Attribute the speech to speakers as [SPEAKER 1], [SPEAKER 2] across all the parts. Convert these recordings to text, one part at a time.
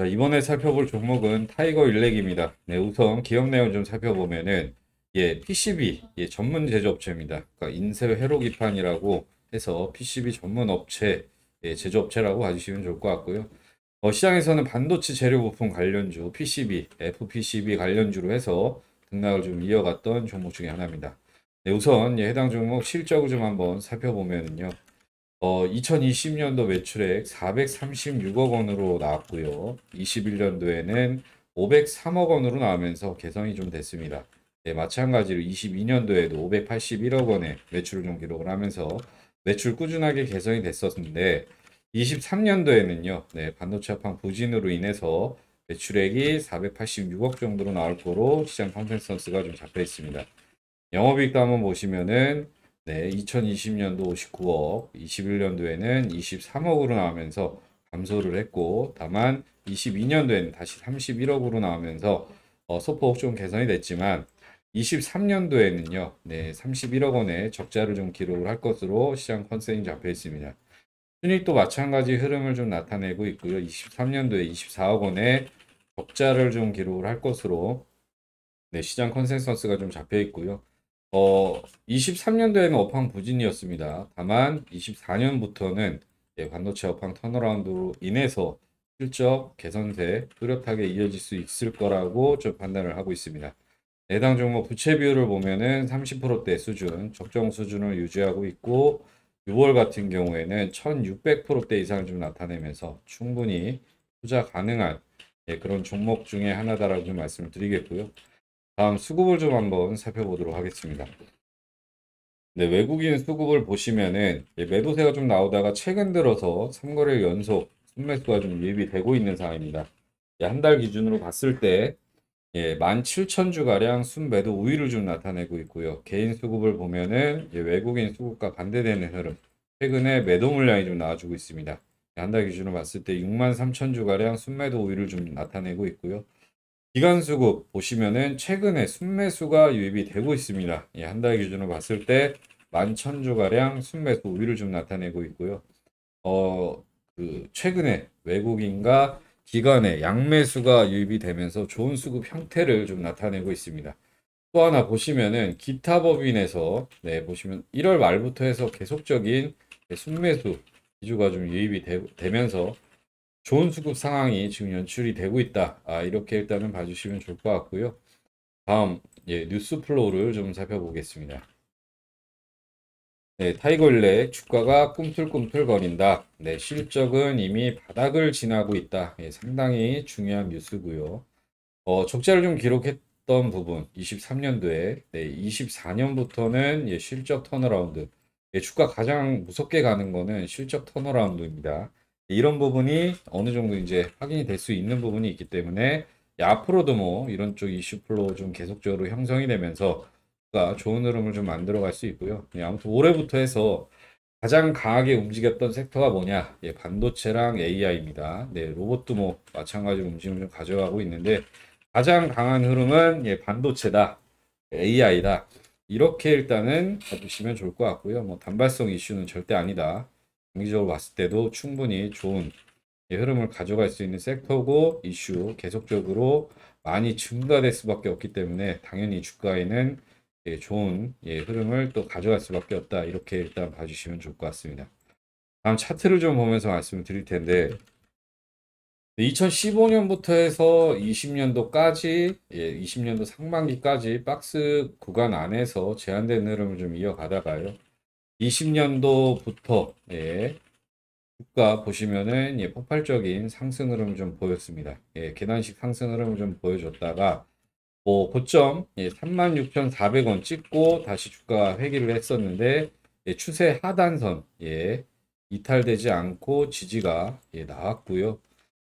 [SPEAKER 1] 자, 이번에 살펴볼 종목은 타이거 일렉입니다. 네, 우선 기업 내용 좀 살펴보면은 예, PCB 예, 전문 제조업체입니다. 그러니까 인쇄 회로 기판이라고 해서 PCB 전문 업체 예, 제조업체라고 봐주시면 좋을 것 같고요. 어, 시장에서는 반도체 재료 부품 관련주 PCB, FPCB 관련주로 해서 등락을 좀 이어갔던 종목 중에 하나입니다. 네, 우선 예, 해당 종목 실적을 좀 한번 살펴보면요. 어, 2020년도 매출액 436억 원으로 나왔고요. 21년도에는 503억 원으로 나오면서 개선이 좀 됐습니다. 네, 마찬가지로 22년도에도 581억 원의 매출을 좀 기록을 하면서 매출 꾸준하게 개선이 됐었는데 23년도에는요. 네, 반도체 합판 부진으로 인해서 매출액이 486억 정도로 나올 거로 시장 컨센서스가 좀 잡혀 있습니다. 영업이익도 한번 보시면은 네, 2020년도 59억, 21년도에는 23억으로 나오면서 감소를 했고 다만 22년도에는 다시 31억으로 나오면서 어, 소폭 좀 개선이 됐지만 23년도에는요. 네, 31억 원의 적자를 좀 기록을 할 것으로 시장 컨셉이 잡혀 있습니다. 순익도 마찬가지 흐름을 좀 나타내고 있고요. 23년도에 24억 원의 적자를 좀 기록을 할 것으로 네, 시장 컨센서스가 좀 잡혀 있고요. 어, 23년도에는 업황 부진이었습니다. 다만 24년부터는 예, 반도체 업황 턴어라운드로 인해서 실적 개선세 뚜렷하게 이어질 수 있을 거라고 좀 판단을 하고 있습니다. 해당 종목 부채 비율을 보면은 30%대 수준, 적정 수준을 유지하고 있고 6월 같은 경우에는 1600%대 이상을 좀 나타내면서 충분히 투자 가능한 예, 그런 종목 중에 하나다라고 좀 말씀을 드리겠고요. 다음 수급을 좀 한번 살펴보도록 하겠습니다. 네, 외국인 수급을 보시면은 매도세가 좀 나오다가 최근 들어서 3거래일 연속 순매수가 좀 유입이 되고 있는 상황입니다. 예, 한달 기준으로 봤을 때 예, 17,000주가량 순매도 우위를 좀 나타내고 있고요. 개인 수급을 보면은 예, 외국인 수급과 반대되는 흐름 최근에 매도 물량이 좀 나와주고 있습니다. 예, 한달 기준으로 봤을 때 63,000주가량 순매도 우위를 좀 나타내고 있고요. 기간수급 보시면은 최근에 순매수가 유입이 되고 있습니다. 예, 한 달 기준으로 봤을 때 11,000주가량 순매수 우위를 좀 나타내고 있고요. 어, 그 최근에 외국인과 기간에 양매수가 유입이 되면서 좋은 수급 형태를 좀 나타내고 있습니다. 또 하나 보시면은 기타 법인에서 네, 보시면 1월 말부터 해서 계속적인 순매수 기주가 좀 유입이 되, 되면서 좋은 수급 상황이 지금 연출이 되고 있다. 아, 이렇게 일단은 봐주시면 좋을 것 같고요. 다음 예, 뉴스 플로우를 좀 살펴보겠습니다. 네, 타이거 일렉 주가가 꿈틀꿈틀거린다. 네, 실적은 이미 바닥을 지나고 있다. 예, 상당히 중요한 뉴스고요. 어, 적자를 좀 기록했던 부분 23년도에 네, 24년부터는 예, 실적 턴어라운드. 예, 주가 가장 무섭게 가는 거는 실적 턴어라운드입니다. 이런 부분이 어느 정도 이제 확인이 될 수 있는 부분이 있기 때문에 앞으로도 뭐 이런 쪽 이슈 플로우 좀 계속적으로 형성이 되면서 좋은 흐름을 좀 만들어 갈 수 있고요. 예, 아무튼 올해부터 해서 가장 강하게 움직였던 섹터가 뭐냐? 예, 반도체랑 AI입니다. 네, 로봇도 뭐 마찬가지로 움직임을 좀 가져가고 있는데 가장 강한 흐름은 예, 반도체다, AI다. 이렇게 일단은 봐주시면 좋을 것 같고요. 뭐 단발성 이슈는 절대 아니다. 장기적으로 봤을 때도 충분히 좋은 예, 흐름을 가져갈 수 있는 섹터고 이슈 계속적으로 많이 증가될 수밖에 없기 때문에 당연히 주가에는 예, 좋은 예, 흐름을 또 가져갈 수밖에 없다 이렇게 일단 봐주시면 좋을 것 같습니다. 다음 차트를 좀 보면서 말씀을 드릴 텐데 2015년부터 해서 20년도까지 20년도 상반기까지 박스 구간 안에서 제한된 흐름을 좀 이어가다가요. 20년도부터 예, 주가 보시면은 예, 폭발적인 상승 흐름을 좀 보였습니다. 예, 계단식 상승 흐름을 좀 보여줬다가 뭐 고점 예, 36,400원 찍고 다시 주가 회귀를 했었는데 예, 추세 하단선 예, 이탈되지 않고 지지가 예, 나왔고요.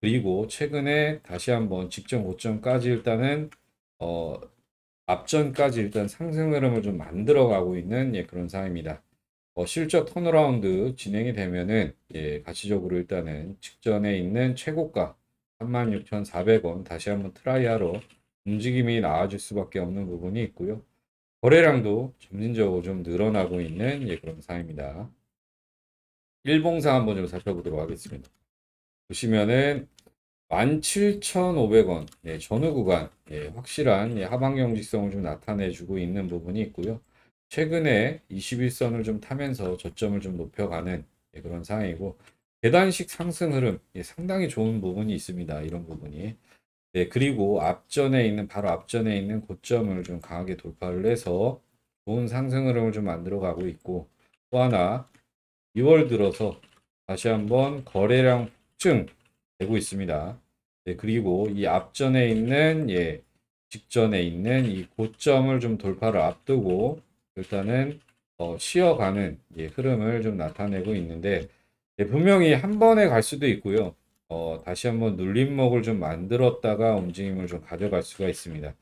[SPEAKER 1] 그리고 최근에 다시 한번 직전 고점까지 일단은 어, 앞전까지 일단 상승 흐름을 좀 만들어 가고 있는 예, 그런 상황입니다. 어, 실적 턴어라운드 진행이 되면은 예, 가시적으로 일단은 직전에 있는 최고가 36,400원 다시 한번 트라이하러 움직임이 나아질 수밖에 없는 부분이 있고요. 거래량도 점진적으로 좀 늘어나고 있는 예, 그런 상황입니다. 일봉상 한번 좀 살펴보도록 하겠습니다. 보시면은 17,500원 예, 전후 구간 예, 확실한 예, 하방 경직성을 좀 나타내주고 있는 부분이 있고요. 최근에 21선을 좀 타면서 저점을 좀 높여가는 예, 그런 상황이고 계단식 상승 흐름 예, 상당히 좋은 부분이 있습니다. 이런 부분이 네 그리고 앞전에 있는 바로 앞전에 있는 고점을 좀 강하게 돌파를 해서 좋은 상승 흐름을 좀 만들어 가고 있고 또 하나 2월 들어서 다시 한번 거래량 폭증 되고 있습니다. 네, 그리고 이 앞전에 있는 예 직전에 있는 이 고점을 좀 돌파를 앞두고 일단은 어, 쉬어가는 예, 흐름을 좀 나타내고 있는데 예, 분명히 한 번에 갈 수도 있고요. 어, 다시 한번 눌림목을 좀 만들었다가 움직임을 좀 가져갈 수가 있습니다.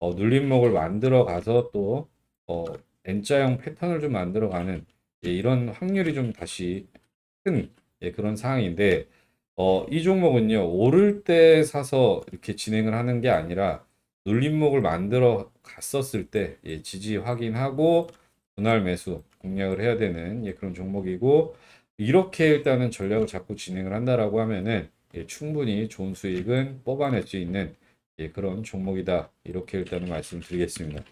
[SPEAKER 1] 어, 눌림목을 만들어 가서 또 어, N자형 패턴을 좀 만들어가는 예, 이런 확률이 좀 다시 큰 예, 그런 상황인데 어, 이 종목은요 오를 때 사서 이렇게 진행을 하는 게 아니라 눌림목을 만들어 갔었을 때 예, 지지 확인하고 분할 매수 공략을 해야 되는 예, 그런 종목이고 이렇게 일단은 전략을 잡고 진행을 한다라고 하면은 예, 충분히 좋은 수익은 뽑아낼 수 있는 예, 그런 종목이다 이렇게 일단은 말씀드리겠습니다.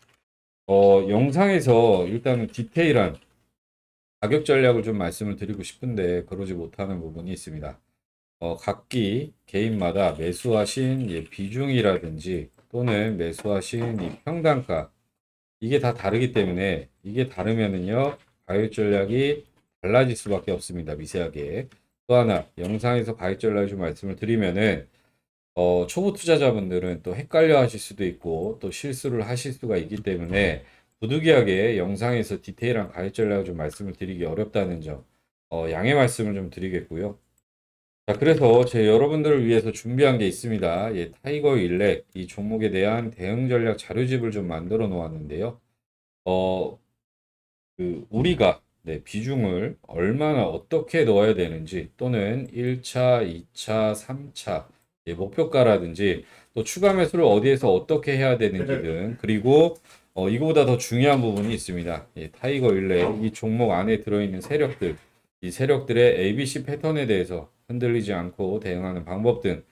[SPEAKER 1] 어, 영상에서 일단은 디테일한 가격 전략을 좀 말씀을 드리고 싶은데 그러지 못하는 부분이 있습니다. 어, 각기 개인마다 매수하신 예, 비중이라든지 또는 매수하신 이 평단가 이게 다 다르기 때문에 이게 다르면은요 가격 전략이 달라질 수밖에 없습니다 미세하게 또 하나 영상에서 가격 전략을 좀 말씀을 드리면은 어, 초보 투자자분들은 또 헷갈려 하실 수도 있고 또 실수를 하실 수가 있기 때문에 부득이하게 영상에서 디테일한 가격 전략을 좀 말씀을 드리기 어렵다는 점 어, 양해 말씀을 좀 드리겠고요 자, 그래서 제 여러분들을 위해서 준비한 게 있습니다. 예, 타이거 일렉 이 종목에 대한 대응 전략 자료집을 좀 만들어 놓았는데요. 어, 그 우리가 네, 비중을 얼마나 어떻게 넣어야 되는지 또는 1차, 2차, 3차 예, 목표가라든지 또 추가 매수를 어디에서 어떻게 해야 되는지 등 그리고 어, 이거보다 더 중요한 부분이 있습니다. 예, 타이거 일렉 이 종목 안에 들어있는 세력들 이 세력들의 ABC 패턴에 대해서 흔들리지 않고 대응하는 방법 등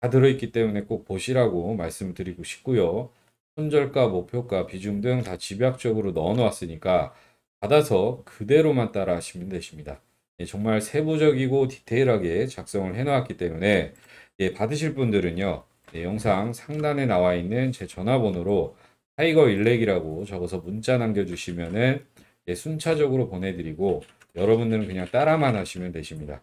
[SPEAKER 1] 다 들어있기 때문에 꼭 보시라고 말씀드리고 싶고요. 손절과 목표가, 비중 등 다 집약적으로 넣어놓았으니까 받아서 그대로만 따라 하시면 되십니다. 예, 정말 세부적이고 디테일하게 작성을 해놓았기 때문에 예, 받으실 분들은요. 예, 영상 상단에 나와 있는 제 전화번호로 타이거 일렉이라고 적어서 문자 남겨주시면은 예, 순차적으로 보내드리고 여러분들은 그냥 따라만 하시면 되십니다.